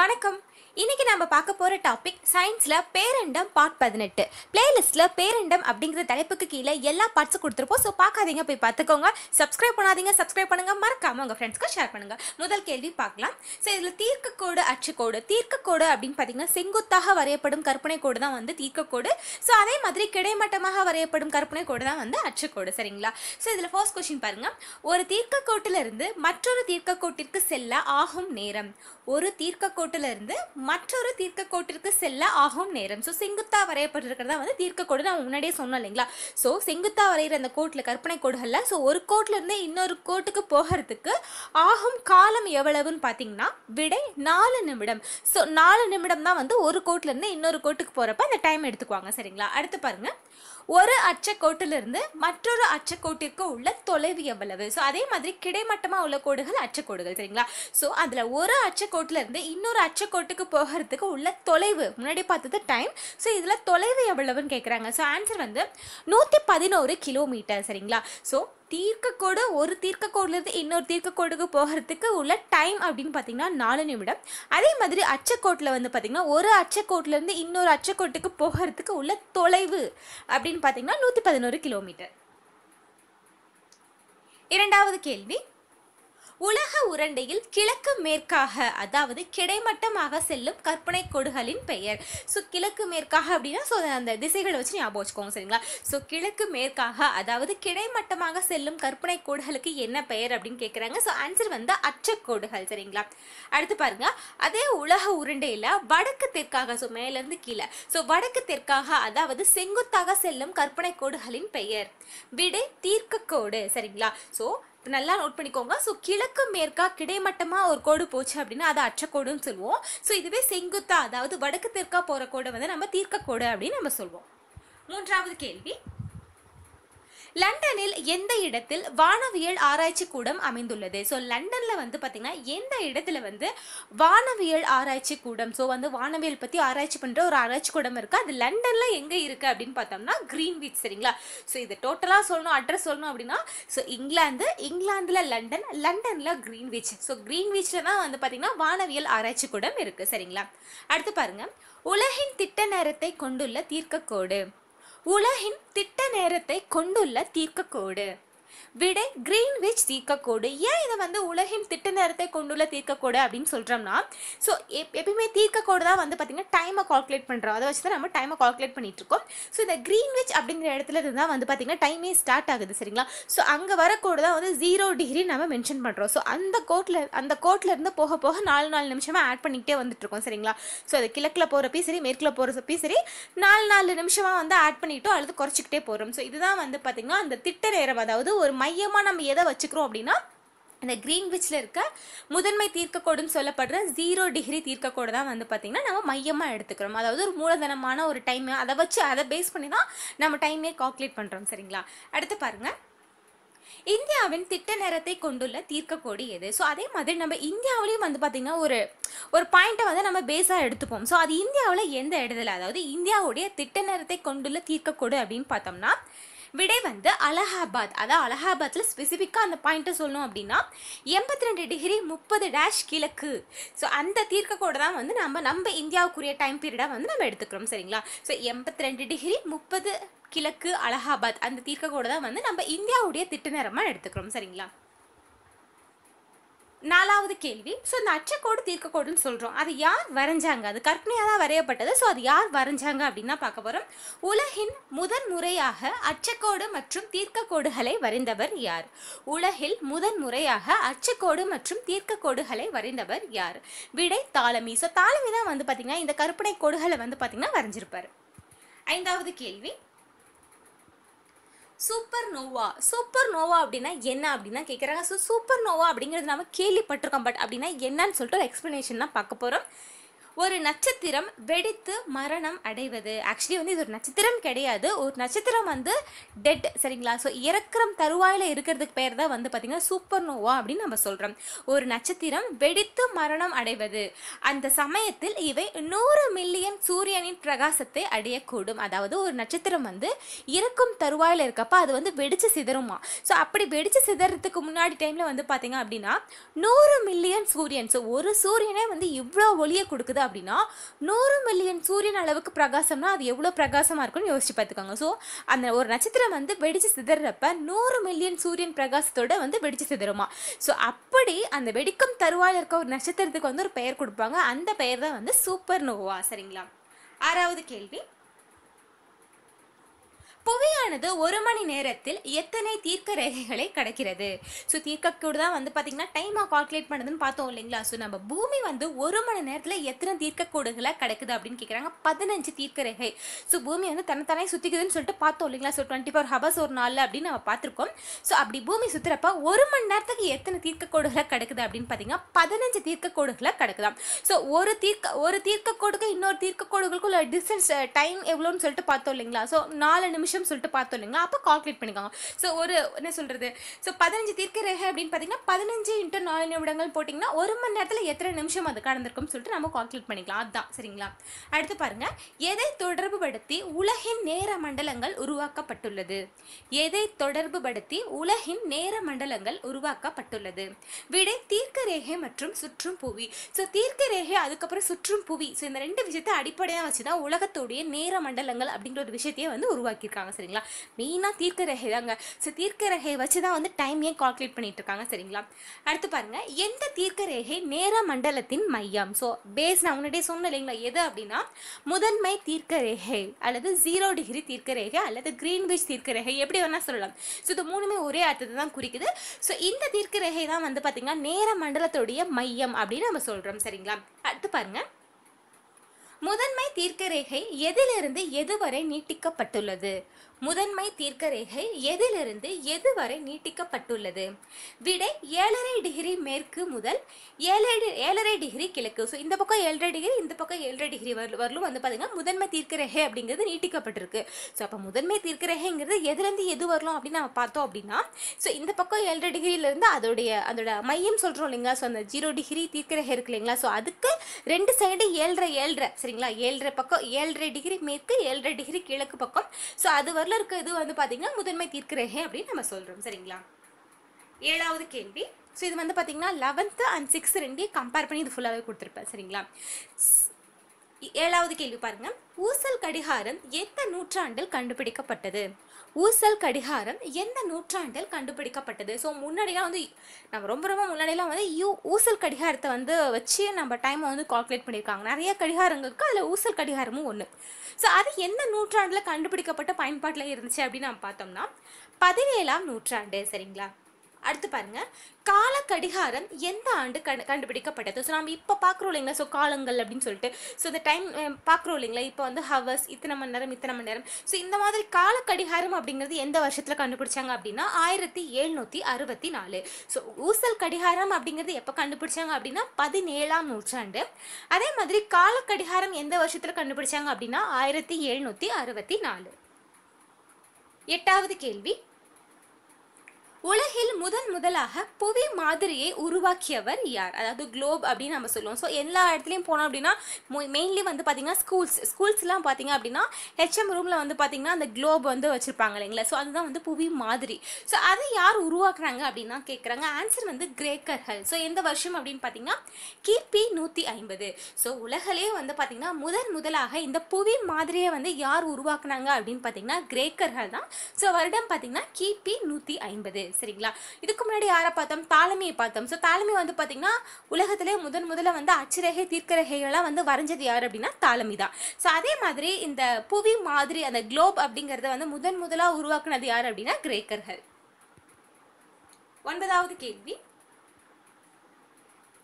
வணக்கம் இன்னைக்கு நம்ம பார்க்க போகிற டாபிக் சயின்ஸில் பேரண்டம் பார்ட் பதினெட்டு பிளேலிஸ்ட்ல பேரண்டம் அப்படிங்கிற தலைப்புக்கு கீழே எல்லா பார்ட்ஸும் கொடுத்துருப்போம் ஸோ பார்க்காதீங்க போய் பார்த்துக்கோங்க சப்ஸ்கிரைப் பண்ணாதீங்க சப்ஸ்கிரைப் பண்ணுங்க மறக்காம உங்க ஃப்ரெண்ட்ஸ்க்கு ஷேர் பண்ணுங்கள் முதல் கேள்வி பார்க்கலாம் ஸோ இதில் தீர்க்கக்கோடு அச்சுக்கோடு தீர்க்கக்கோடு அப்படின்னு பார்த்தீங்கன்னா செங்குத்தாக வரையப்படும் கற்பனை கோடு தான் வந்து தீர்க்கக்கோடு ஸோ அதே மாதிரி கிடைமட்டமாக வரையப்படும் கற்பனை கோடு தான் வந்து அச்சுக்கோடு சரிங்களா ஸோ இதில் ஃபர்ஸ்ட் கொஸ்டின் பாருங்கள் ஒரு தீர்க்கக்கோட்டிலிருந்து மற்றொரு தீர்க்கக்கோட்டிற்கு செல்ல ஆகும் நேரம் ஒரு தீர்க்கக்கோட்டு கோட்டிலிருந்து மற்றொரு தீர்க்க கோட்டிற்கு செல்ல ஆகும் நேரம் ஸோ செங்குத்தா வரையப்பட்டிருக்கிறதா வந்து தீர்க்க கோடு நான் முன்னாடியே சொன்னோம் இல்லைங்களா ஸோ செங்குத்தா வரைகிற அந்த கோட்டில் கற்பனை கோடுகளில் ஸோ ஒரு கோட்டிலேருந்து இன்னொரு கோட்டுக்கு போகிறதுக்கு ஆகும் காலம் எவ்வளவுன்னு பார்த்தீங்கன்னா விடை நாலு நிமிடம் ஸோ நாலு நிமிடம் தான் வந்து ஒரு கோட்டிலேருந்து இன்னொரு கோட்டுக்கு போகிறப்ப அந்த டைம் எடுத்துக்குவாங்க சரிங்களா அடுத்து பாருங்கள் ஒரு அச்சக்கோட்டிலிருந்து மற்றொரு அச்சக்கோட்டிற்கு உள்ள தொலைவு எவ்வளவு ஸோ அதே மாதிரி கிடைமட்டமாக உள்ள கோடுகள் அச்சக்கோடுகள் சரிங்களா ஸோ அதில் ஒரு அச்சக்கோட்டிலிருந்து இன்னொரு அச்சக்கோட்டுக்கு போகிறதுக்கு உள்ள தொலைவு முன்னாடி பார்த்தது டைம் ஸோ இதில் தொலைவு எவ்வளவுன்னு கேட்குறாங்க ஸோ ஆன்சர் வந்து நூற்றி பதினோரு கிலோமீட்டர் சரிங்களா ஸோ தீர்க்கக்கோடு ஒரு தீர்க்கக்கோடுலேருந்து இன்னொரு தீர்க்கக்கோடுக்கு போகிறதுக்கு உள்ள டைம் அப்படின்னு பார்த்தீங்கன்னா நாலு நிமிடம் அதே மாதிரி அச்சக்கோட்டில் வந்து பார்த்தீங்கன்னா ஒரு அச்சக்கோட்டிலேருந்து இன்னொரு அச்சக்கோட்டுக்கு போகிறதுக்கு உள்ள தொலைவு அப்படின்னு பார்த்தீங்கன்னா நூற்றி பதினோரு கிலோமீட்டர் இரண்டாவது கேள்வி உலக உருண்டையில் கிழக்கு மேற்காக அதாவது கிடைமட்டமாக செல்லும் கற்பனை கோடுகளின் பெயர் ஸோ கிழக்கு மேற்காக அப்படின்னா ஸோ அந்த திசைகளை வச்சு ஞாபகம் வச்சுக்கோங்க சரிங்களா ஸோ கிழக்கு மேற்காக அதாவது கிடைமட்டமாக செல்லும் கற்பனை கோடுகளுக்கு என்ன பெயர் அப்படின்னு கேட்குறாங்க ஸோ ஆன்சர் வந்து அச்சக்கோடுகள் சரிங்களா அடுத்து பாருங்க அதே உலக உருண்டையில் வடக்கு தெற்காக ஸோ மேலேருந்து கீழே ஸோ வடக்கு தெற்காக அதாவது செங்குத்தாக செல்லும் கற்பனை கோடுகளின் பெயர் விடை தீர்க்க கோடு சரிங்களா ஸோ நல்லா நோட் பண்ணிக்கோங்க ஸோ கிழக்கு மேற்கா கிடைமட்டமாக ஒரு கோடு போச்சு அப்படின்னா அதை அச்சக்கோடுன்னு சொல்லுவோம் ஸோ இதுவே செங்குத்தா அதாவது வடக்கு தெற்கா போகிற கோடை வந்து நம்ம தீர்க்கக்கோடு அப்படின்னு நம்ம சொல்லுவோம் மூன்றாவது கேள்வி லண்டனில் எந்த இடத்தில் வானவியல் ஆராய்ச்சி கூடம் அமைந்துள்ளது ஸோ லண்டனில் வந்து பார்த்தீங்கன்னா எந்த இடத்துல வந்து வானவியல் ஆராய்ச்சி கூடம் ஸோ வந்து வானவியல் பற்றி ஆராய்ச்சி பண்ணுற ஒரு ஆராய்ச்சி கூடம் இருக்குது அது லண்டனில் எங்கே இருக்குது அப்படின்னு பார்த்தோம்னா க்ரீன்விச் சரிங்களா ஸோ இது டோட்டலாக சொல்லணும் அட்ரஸ் சொல்லணும் அப்படின்னா ஸோ இங்கிலாந்து இங்கிலாந்தில் லண்டன் லண்டனில் க்ரீன்விச் ஸோ க்ரீன்விச்சில் தான் வந்து பார்த்தீங்கன்னா வானவியல் ஆராய்ச்சி கூடம் இருக்குது சரிங்களா அடுத்து பாருங்கள் உலகின் திட்ட நேரத்தை கொண்டுள்ள தீர்க்கக்கோடு உலகின் திட்ட நேரத்தை கொண்டுள்ள தீர்க்கக்கோடு விடை கிரீன்விச் தீர்க்கக்கோடு ஏன் இதை வந்து உலகின் திட்ட நேரத்தை கொண்டுள்ள தீர்க்கக்கோடு அப்படின்னு சொல்கிறோம்னா ஸோ எப் எப்பயுமே தீர்க்கக்கோடு தான் வந்து பார்த்திங்கன்னா டைமை கால்குலேட் பண்ணுறோம் அதை வச்சு தான் நம்ம டைமை கால்குலேட் பண்ணிகிட்டு இருக்கோம் ஸோ இந்த கிரீன்விச் அப்படிங்கிற இடத்துல இருந்து தான் வந்து பார்த்திங்கன்னா டைமே ஸ்டார்ட் ஆகுது சரிங்களா ஸோ அங்கே வர கோடு தான் வந்து ஜீரோ டிகிரி நம்ம மென்ஷன் பண்ணுறோம் ஸோ அந்த கோட்டில் அந்த கோட்டில் இருந்து போக போக நாலு நாலு நிமிஷமாக ஆட் பண்ணிக்கிட்டே வந்துட்டுருக்கோம் சரிங்களா ஸோ அது கிழக்கில் போகிறப்பையும் சரி மேற்கில் போகிறப்பையும் சரி நாலு நாலு நிமிஷமாக வந்து ஆட் பண்ணிட்டோம் அல்லது குறைச்சிக்கிட்டே போகிறோம் ஸோ இதுதான் வந்து பார்த்திங்கன்னா அந்த திட்ட நேரம் அதாவது ஒரு மையமாக நம்ம எதை வச்சுக்கிறோம் அப்படின்னா இந்த கிரீன்விச்சில் இருக்க முதன்மை தீர்க்கக்கோடுன்னு சொல்லப்படுற ஜீரோ டிகிரி தீர்க்கக்கோடு தான் வந்து பார்த்திங்கன்னா நம்ம மையமாக எடுத்துக்கிறோம் அதாவது ஒரு மூலதனமான ஒரு டைம் அதை வச்சு அதை பேஸ் பண்ணி தான் நம்ம டைமே கால்குலேட் பண்ணுறோம் சரிங்களா அடுத்து பாருங்கள் இந்தியாவின் திட்ட நேரத்தை கொண்டுள்ள தீர்க்கக்கோடு எது ஸோ அதே மாதிரி நம்ம இந்தியாவிலையும் வந்து பார்த்திங்கன்னா ஒரு ஒரு பாயிண்ட்டை வந்து நம்ம பேஸாக எடுத்துப்போம் ஸோ அது இந்தியாவில் எந்த இடத்துல அதாவது இந்தியாவுடைய திட்ட நேரத்தை கொண்டுள்ள தீர்க்கக்கோடு அப்படின்னு பார்த்தோம்னா விடை வந்து அலகாபாத் அதாவது அலகாபாத்தில் ஸ்பெசிஃபிக்காக அந்த பாயிண்ட்டை சொல்லணும் அப்படின்னா எண்பத்தி ரெண்டு டிகிரி முப்பது டேஷ் கிழக்கு ஸோ அந்த தீர்க்கக்கோடு தான் வந்து நம்ம நம்ம இந்தியாவுக்குரிய டைம் பீரியடாக வந்து நம்ம எடுத்துக்கிறோம் சரிங்களா ஸோ எண்பத்தி ரெண்டு டிகிரி முப்பது கிழக்கு அலகாபாத் அந்த தீர்க்கக்கோடு தான் வந்து நம்ம இந்தியாவுடைய திட்ட நேரமாக எடுத்துக்கிறோம் சரிங்களா நாலாவது கேள்வி ஸோ இந்த அச்சக்கோடு தீர்க்கக்கோடுன்னு சொல்கிறோம் அது யார் வரைஞ்சாங்க அது கற்பனையாக தான் வரையப்பட்டது ஸோ அது யார் வரைஞ்சாங்க அப்படின்னா பார்க்க போகிறோம் உலகின் முதன் முறையாக அச்சக்கோடு மற்றும் தீர்க்கக்கோடுகளை வரைந்தவர் யார் உலகில் முதன் முறையாக அச்சக்கோடு மற்றும் தீர்க்கக்கோடுகளை வரைந்தவர் யார் விடை தாளமி ஸோ தாளமி தான் வந்து பார்த்திங்கன்னா இந்த கற்பனை கோடுகளை வந்து பார்த்திங்கன்னா வரைஞ்சிருப்பார் ஐந்தாவது கேள்வி சூப்பர் நோவா சூப்பர் நோவா அப்படின்னா என்ன அப்படின்னா கேட்குறாங்க ஸோ சூப்பர் நோவா அப்படிங்கிறது நம்ம கேள்விப்பட்டிருக்கோம் பட் அப்படின்னா என்னன்னு சொல்லிட்டு ஒரு எக்ஸ்ப்ளனேஷன் தான் பார்க்க போகிறோம் ஒரு நட்சத்திரம் வெடித்து மரணம் அடைவது ஆக்சுவலி வந்து இது ஒரு நட்சத்திரம் கிடையாது ஒரு நட்சத்திரம் வந்து டெட் சரிங்களா ஸோ இறக்கிறம் தருவாயில் இருக்கிறதுக்கு பேர் தான் வந்து பார்த்திங்கன்னா சூப்பர் நோவா அப்படின்னு நம்ம சொல்கிறோம் ஒரு நட்சத்திரம் வெடித்து மரணம் அடைவது அந்த சமயத்தில் இவை நூறு மில்லியன் சூரியனின் பிரகாசத்தை அடையக்கூடும் அதாவது ஒரு நட்சத்திரம் வந்து இறக்கும் தருவாயில் இருக்கப்போ அது வந்து வெடித்து சிதறுமா ஸோ அப்படி வெடித்து சிதறதுக்கு முன்னாடி டைமில் வந்து பார்த்திங்க அப்படின்னா நூறு மில்லியன் சூரியன் ஸோ ஒரு சூரியனே வந்து இவ்வளோ ஒளியை கொடுக்குது வருது அப்படின்னா நூறு மில்லியன் சூரியன் அளவுக்கு பிரகாசம்னா அது எவ்வளோ பிரகாசமாக இருக்கும்னு யோசிச்சு பார்த்துக்கோங்க ஸோ அந்த ஒரு நட்சத்திரம் வந்து வெடிச்சு சிதறப்ப நூறு மில்லியன் சூரியன் பிரகாசத்தோட வந்து வெடிச்சு சிதறுமா ஸோ அப்படி அந்த வெடிக்கும் தருவாயில் இருக்க ஒரு நட்சத்திரத்துக்கு வந்து ஒரு பெயர் கொடுப்பாங்க அந்த பெயர் தான் வந்து சூப்பர் நோவா சரிங்களா ஆறாவது கேள்வி புவியானது ஒரு மணி நேரத்தில் எத்தனை தீர்க்க ரேகைகளை கடக்கிறது ஸோ தீர்க்கக்கூடு தான் வந்து பார்த்தீங்கன்னா டைமாக கால்குலேட் பண்ணுதுன்னு பார்த்தோம் இல்லைங்களா ஸோ நம்ம பூமி வந்து ஒரு மணி நேரத்தில் எத்தனை தீர்க்கக்கூடுகளை கிடக்குது அப்படின்னு கேட்குறாங்க பதினஞ்சு தீர்க்க ரேகை ஸோ பூமி வந்து தன்னைத்தானே சுற்றிக்குதுன்னு சொல்லிட்டு பார்த்தோம் இல்லைங்களா ஸோ டுவெண்ட்டி ஃபோர் ஹவர்ஸ் ஒரு நாள் அப்படின்னு நம்ம பார்த்துருக்கோம் ஸோ அப்படி பூமி சுற்றுறப்ப ஒரு மணி நேரத்துக்கு எத்தனை தீர்க்கக்கூடுகளை கிடக்குது அப்படின்னு பார்த்தீங்கன்னா பதினஞ்சு தீர்க்கக்கூடுகளை கிடக்குதாம் ஸோ ஒரு தீர்க்க ஒரு தீர்க்கக்கோடுக்கு இன்னொரு தீர்க்கக்கோடுகளுக்குள்ள டிஸ்டன்ஸ் டைம் எவ்வளோன்னு சொல்லிட்டு பார்த்தோம் இல்லைங்களா ஸோ நாலு நிமிஷம் நிமிஷம் சொல்லிட்டு பார்த்தோம் இல்லைங்களா அப்போ கால்குலேட் பண்ணிக்கோங்க ஸோ ஒரு என்ன சொல்கிறது ஸோ பதினஞ்சு தீர்க்க ரேகை அப்படின்னு பார்த்தீங்கன்னா பதினஞ்சு இன்ட்டு நாலு நிமிடங்கள் போட்டிங்கன்னா ஒரு மணி நேரத்தில் எத்தனை நிமிஷம் அது கடந்திருக்கும்னு சொல்லிட்டு நம்ம கால்குலேட் பண்ணிக்கலாம் அதுதான் சரிங்களா அடுத்து பாருங்கள் எதை தொடர்புபடுத்தி உலகின் நேர மண்டலங்கள் உருவாக்கப்பட்டுள்ளது எதை தொடர்புபடுத்தி உலகின் நேர மண்டலங்கள் உருவாக்கப்பட்டுள்ளது விடை தீர்க்க ரேகை மற்றும் சுற்றும் புவி ஸோ தீர்க்க ரேகை அதுக்கப்புறம் சுற்றும் புவி ஸோ இந்த ரெண்டு விஷயத்தை அடிப்படையாக வச்சு தான் உலகத்துடைய நேர மண்டலங்கள் அப்படிங்கிற ஒரு விஷயத்தையே வந்து உருவாக்கியிருக்காங்க இருக்காங்க சரிங்களா மெயினாக தீர்க்க ரேகை தாங்க ஸோ தீர்க்க ரேகையை வச்சு தான் வந்து டைம் ஏன் கால்குலேட் பண்ணிட்டு இருக்காங்க சரிங்களா அடுத்து பாருங்கள் எந்த தீர்க்க ரேகை நேர மண்டலத்தின் மையம் ஸோ பேஸ் நான் முன்னாடியே சொன்னேன் இல்லைங்களா எது அப்படின்னா முதன்மை தீர்க்க ரேகை அல்லது ஜீரோ டிகிரி தீர்க்க ரேகை அல்லது கிரீன்விச் தீர்க்க ரேகை எப்படி வேணால் சொல்லலாம் ஸோ இது மூணுமே ஒரே அர்த்தத்தை தான் குறிக்குது ஸோ இந்த தீர்க்க ரேகை தான் வந்து பார்த்திங்கன்னா நேர மண்டலத்துடைய மையம் அப்படின்னு நம்ம சொல்கிறோம் சரிங்களா அடுத்து பாருங்கள் முதன்மை தீர்க்கரேகை எதிலிருந்து எதுவரை நீட்டிக்கப்பட்டுள்ளது முதன்மை தீர்க்கரேகை எதிலிருந்து எதுவரை நீட்டிக்கப்பட்டுள்ளது விடை ஏழரை டிகிரி மேற்கு முதல் ஏழரை ஏழரை டிகிரி கிழக்கு ஸோ இந்த பக்கம் ஏழரை டிகிரி இந்த பக்கம் ஏழரை டிகிரி வரலும் வந்து பார்த்தீங்கன்னா முதன்மை தீர்க்கரேகை அப்படிங்கிறது நீட்டிக்கப்பட்டிருக்கு ஸோ அப்போ முதன்மை தீர்க்கரேகைங்கிறது எதுலேருந்து எது வரலாம் அப்படின்னு நம்ம பார்த்தோம் அப்படின்னா ஸோ இந்த பக்கம் ஏழரை டிகிரியிலேருந்து அதோடைய அதோட மையம் சொல்கிறோம் இல்லைங்களா ஸோ அந்த ஜீரோ டிகிரி தீர்க்கரேகை இருக்கு இல்லைங்களா ஸோ அதுக்கு ரெண்டு சைடு ஏழரை ஏழரை சரிங்களா ஏழரை பக்கம் ஏழரை டிகிரி மேற்கு ஏழரை டிகிரி கிழக்கு பக்கம் ஸோ அது வரலும் கலரில் இருக்க இது வந்து பார்த்தீங்கன்னா முதன்மை தீர்க்கிறேன் அப்படின்னு நம்ம சொல்கிறோம் சரிங்களா ஏழாவது கேள்வி ஸோ இது வந்து பார்த்தீங்கன்னா லெவன்த்து அண்ட் சிக்ஸ்த் ரெண்டையும் கம்பேர் பண்ணி இது ஃபுல்லாகவே கொடுத்துருப்பேன் சரிங்களா ஏழாவது கேள்வி பாருங்க ஊசல் கடிகாரம் எந்த நூற்றாண்டில் கண்டுபிடிக்கப்பட்டது ஊசல் கடிகாரம் எந்த நூற்றாண்டில் கண்டுபிடிக்கப்பட்டது ஸோ முன்னாடியாக வந்து நம்ம ரொம்ப ரொம்ப முன்னாடியெல்லாம் வந்து யூ ஊசல் கடிகாரத்தை வந்து வச்சு நம்ம டைமை வந்து கால்குலேட் பண்ணியிருக்காங்க நிறைய கடிகாரங்களுக்கு அதில் ஊசல் கடிகாரமும் ஒன்று ஸோ அது எந்த நூற்றாண்டில் கண்டுபிடிக்கப்பட்ட பயன்பாட்டில் இருந்துச்சு அப்படின்னு நம்ம பார்த்தோம்னா பதினேழாம் நூற்றாண்டு சரிங்களா அடுத்து பாருங்கள் கால கடிகாரம் எந்த ஆண்டு கண் கண்டுபிடிக்கப்பட்டது ஸோ நம்ம இப்போ பார்க்குறோம் இல்லைங்களா ஸோ காலங்கள் அப்படின்னு சொல்லிட்டு ஸோ இந்த டைம் பார்க்குறோம் இல்லைங்களா இப்போ வந்து ஹவர்ஸ் இத்தனை மணி நேரம் இத்தனை மணி நேரம் ஸோ இந்த மாதிரி கால கடிகாரம் அப்படிங்கிறது எந்த வருஷத்தில் கண்டுபிடிச்சாங்க அப்படின்னா ஆயிரத்தி எழுநூற்றி அறுபத்தி நாலு ஸோ ஊசல் கடிகாரம் அப்படிங்கிறது எப்போ கண்டுபிடிச்சாங்க அப்படின்னா பதினேழாம் நூற்றாண்டு அதே மாதிரி கால கடிகாரம் எந்த வருஷத்தில் கண்டுபிடிச்சாங்க அப்படின்னா ஆயிரத்தி எழுநூற்றி அறுபத்தி நாலு எட்டாவது கேள்வி உலகில் முதன் முதலாக புவி மாதிரியை உருவாக்கியவர் யார் அதாவது குளோப் அப்படின்னு நம்ம சொல்லுவோம் ஸோ எல்லா இடத்துலையும் போனோம் அப்படின்னா மெயின்லி வந்து பார்த்திங்கன்னா ஸ்கூல்ஸ் ஸ்கூல்ஸ்லாம் பார்த்திங்க அப்படின்னா ஹெச்எம் ரூமில் வந்து பார்த்தீங்கன்னா அந்த குளோப் வந்து வச்சுருப்பாங்க இல்லைங்களா ஸோ அதுதான் வந்து புவி மாதிரி ஸோ அதை யார் உருவாக்குறாங்க அப்படின்னா கேட்குறாங்க ஆன்சர் வந்து கிரேக்கர்கள் ஸோ எந்த வருஷம் அப்படின்னு பார்த்தீங்கன்னா கிபி நூற்றி ஐம்பது ஸோ உலகிலே வந்து பார்த்திங்கன்னா முதன் முதலாக இந்த புவி மாதிரியை வந்து யார் உருவாக்குனாங்க அப்படின்னு பார்த்தீங்கன்னா கிரேக்கர்கள் தான் ஸோ வருடம் பார்த்திங்கன்னா கிபி நூற்றி ஐம்பது சரிங்களா இதுக்கு முன்னாடி யாரை பார்த்தோம் தாலமியை பார்த்தோம் ஸோ தாலமி வந்து பார்த்தீங்கன்னா உலகத்திலே முதன் முதல்ல வந்து அச்சுரகை தீர்க்கரகைகளாக வந்து வரைஞ்சது யார் அப்படின்னா தாலமி தான் ஸோ அதே மாதிரி இந்த புவி மாதிரி அந்த குளோப் அப்படிங்கிறத வந்து முதன் முதலாக உருவாக்குனது யார் அப்படின்னா கிரேக்கர்கள் ஒன்பதாவது கேள்வி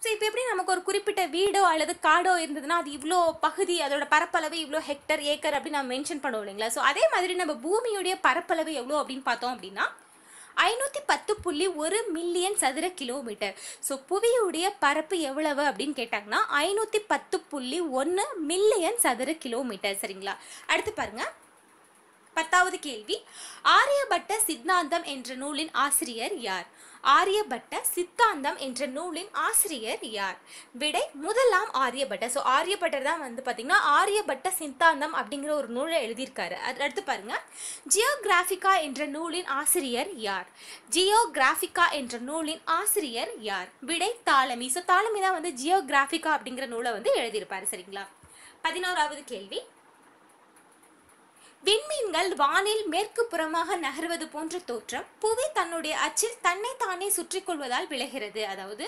ஸோ இப்போ எப்படி நமக்கு ஒரு குறிப்பிட்ட வீடோ அல்லது காடோ இருந்ததுன்னா அது இவ்வளோ பகுதி அதோட பரப்பளவு இவ்வளோ ஹெக்டர் ஏக்கர் அப்படின்னு நம்ம மென்ஷன் பண்ணுவோம் இல்லைங்களா ஸோ அதே மாதிரி நம்ம பூமியுடைய பரப்பளவு எவ்வளோ அப்படின்னு பார்த்தோம் அப்படின்னா ஐநூற்றி பத்து புள்ளி ஒரு மில்லியன் சதுர கிலோமீட்டர் ஸோ புவியுடைய பரப்பு எவ்வளவு அப்படின்னு கேட்டாங்கன்னா ஐநூற்றி பத்து புள்ளி ஒன்று மில்லியன் சதுர கிலோமீட்டர் சரிங்களா அடுத்து பாருங்கள் பத்தாவது கேள்வி ஆரியபட்ட சித்தாந்தம் என்ற நூலின் ஆசிரியர் யார் ஆரியபட்ட சித்தாந்தம் என்ற நூலின் ஆசிரியர் யார் விடை முதலாம் ஆரியபட்ட ஸோ ஆரியபட்டர் தான் வந்து பார்த்திங்கன்னா ஆரியபட்ட சித்தாந்தம் அப்படிங்கிற ஒரு நூலை எழுதியிருக்காரு அது அடுத்து பாருங்கள் ஜியோகிராஃபிகா என்ற நூலின் ஆசிரியர் யார் ஜியோகிராஃபிகா என்ற நூலின் ஆசிரியர் யார் விடை தாளமி ஸோ தாளமி தான் வந்து ஜியோகிராஃபிகா அப்படிங்கிற நூலை வந்து எழுதியிருப்பார் சரிங்களா பதினோராவது கேள்வி விண்மீன்கள் வானில் மேற்கு புறமாக நகர்வது போன்ற தோற்றம் புவி தன்னுடைய அச்சில் தன்னை தானே சுற்றி கொள்வதால் விளைகிறது அதாவது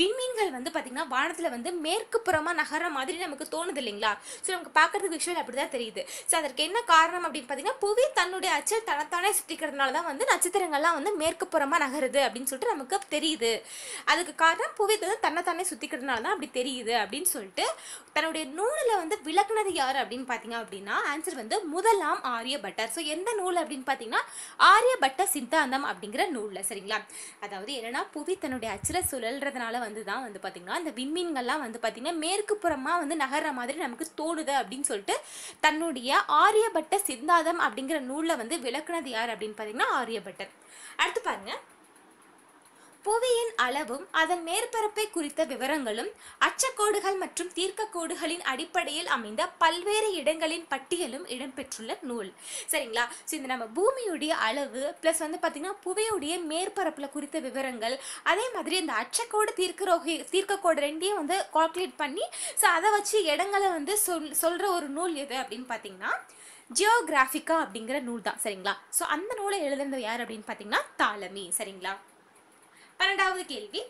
விண்மீன்கள் வந்து பார்த்திங்கன்னா வானத்தில் வந்து மேற்கு புறமாக நகர மாதிரி நமக்கு தோணுது இல்லைங்களா ஸோ நமக்கு பார்க்குறதுக்கு விஷயம் அப்படி தான் தெரியுது ஸோ அதற்கு என்ன காரணம் அப்படின்னு பார்த்தீங்கன்னா புவி தன்னுடைய அச்சில் தனத்தானே சுற்றிக்கிறதுனால தான் வந்து நட்சத்திரங்கள்லாம் வந்து மேற்கு புறமாக நகருது அப்படின்னு சொல்லிட்டு நமக்கு தெரியுது அதுக்கு காரணம் புவி வந்து தன்னைத்தானே சுற்றிக்கிறதுனால தான் அப்படி தெரியுது அப்படின்னு சொல்லிட்டு தன்னுடைய நூலில் வந்து விளக்குனது யார் அப்படின்னு பார்த்தீங்க அப்படின்னா ஆன்சர் வந்து முதலாம் நூலாம் ஆரியபட்டர் ஸோ எந்த நூல் அப்படின்னு பார்த்தீங்கன்னா ஆரியபட்ட சித்தாந்தம் அப்படிங்கிற நூலில் சரிங்களா அதாவது என்னென்னா புவி தன்னுடைய அச்சில சுழல்றதுனால வந்து தான் வந்து பார்த்திங்கன்னா அந்த விண்மீன்கள்லாம் வந்து பார்த்திங்கன்னா மேற்கு புறமாக வந்து நகர்ற மாதிரி நமக்கு தோணுது அப்படின்னு சொல்லிட்டு தன்னுடைய ஆரியபட்ட சித்தாந்தம் அப்படிங்கிற நூலில் வந்து விளக்குனது யார் அப்படின்னு பார்த்தீங்கன்னா ஆரியபட்டர் அடுத்து பாருங்கள் புவியின் அளவும் அதன் மேற்பரப்பை குறித்த விவரங்களும் அச்சக்கோடுகள் மற்றும் தீர்க்கக்கோடுகளின் அடிப்படையில் அமைந்த பல்வேறு இடங்களின் பட்டியலும் இடம்பெற்றுள்ள நூல் சரிங்களா ஸோ இந்த நம்ம பூமியுடைய அளவு ப்ளஸ் வந்து பார்த்திங்கன்னா புவியுடைய மேற்பரப்பில் குறித்த விவரங்கள் அதே மாதிரி இந்த அச்சக்கோடு தீர்க்கரோகி தீர்க்கக்கோடு ரெண்டையும் வந்து கால்குலேட் பண்ணி ஸோ அதை வச்சு இடங்களை வந்து சொல் சொல்கிற ஒரு நூல் எது அப்படின்னு பார்த்தீங்கன்னா ஜியோகிராஃபிக்கா அப்படிங்கிற நூல் தான் சரிங்களா ஸோ அந்த நூலை எழுதுனது யார் அப்படின்னு பார்த்தீங்கன்னா தாலமி சரிங்களா பன்னெண்டாவது கேள்வி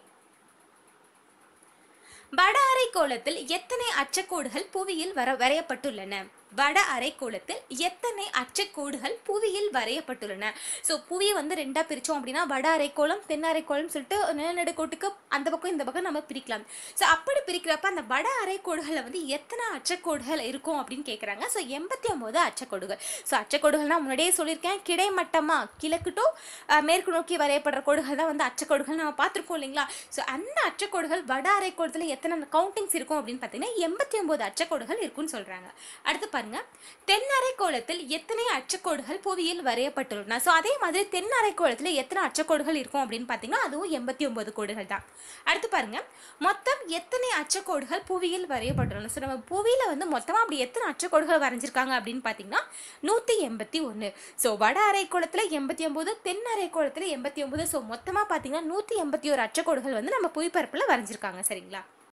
வட அரைக்கோளத்தில் எத்தனை அச்சக்கோடுகள் புவியில் வர வரையப்பட்டுள்ளன வட அரைக்கோளத்தில் எத்தனை அச்சக்கோடுகள் புவியில் வரையப்பட்டுள்ளன ஸோ புவியை வந்து ரெண்டாக பிரித்தோம் அப்படின்னா வட அரைக்கோளம் தென் அரைக்கோளம் சொல்லிட்டு நிலநடுக்கோட்டுக்கு அந்த பக்கம் இந்த பக்கம் நம்ம பிரிக்கலாம் ஸோ அப்படி பிரிக்கிறப்ப அந்த வட அரைக்கோடுகளில் வந்து எத்தனை அச்சக்கோடுகள் இருக்கும் அப்படின்னு கேட்குறாங்க ஸோ எண்பத்தி ஒம்போது அச்சக்கோடுகள் ஸோ அச்சக்கோடுகள்னால் முன்னாடியே சொல்லியிருக்கேன் கிடைமட்டமாக கிழக்கு டு மேற்கு நோக்கி வரையப்படுற கோடுகள் தான் வந்து அச்சக்கோடுகள் நம்ம பார்த்துருக்கோம் இல்லைங்களா ஸோ அந்த அச்சக்கோடுகள் வட அரைக்கோளத்தில் எத்தனை கவுண்டிங்ஸ் இருக்கும் அப்படின்னு பார்த்தீங்கன்னா எண்பத்தி ஒம்பது அச்சக்கோடுகள் இருக்குன்னு சொல்கிறாங்க அடுத்து பாருங்க தென் அரைக்கோளத்தில் எத்தனை அச்சக்கோடுகள் புவியில் வரையப்பட்டுள்ளன ஸோ அதே மாதிரி தென் அரைக்கோளத்தில் எத்தனை அச்சக்கோடுகள் இருக்கும் அப்படின்னு பார்த்தீங்கன்னா அதுவும் எண்பத்தி ஒன்பது கோடுகள் தான் அடுத்து பாருங்க மொத்தம் எத்தனை அச்சக்கோடுகள் புவியில் வரையப்பட்டுள்ளன ஸோ நம்ம புவியில் வந்து மொத்தமாக அப்படி எத்தனை அச்சக்கோடுகள் வரைஞ்சிருக்காங்க அப்படின்னு பார்த்தீங்கன்னா நூற்றி எண்பத்தி ஒன்று ஸோ வட அரைக்கோளத்தில் எண்பத்தி ஒம்பது தென் அரைக்கோளத்தில் எண்பத்தி ஒம்பது ஸோ மொத்தமாக பார்த்தீங்கன்னா நூற்றி எண்பத்தி ஒரு அச்சக்கோடுகள் வந்து நம்ம புவிப்பரப்பில் வரைஞ்சிருக்காங்க சரிங்களா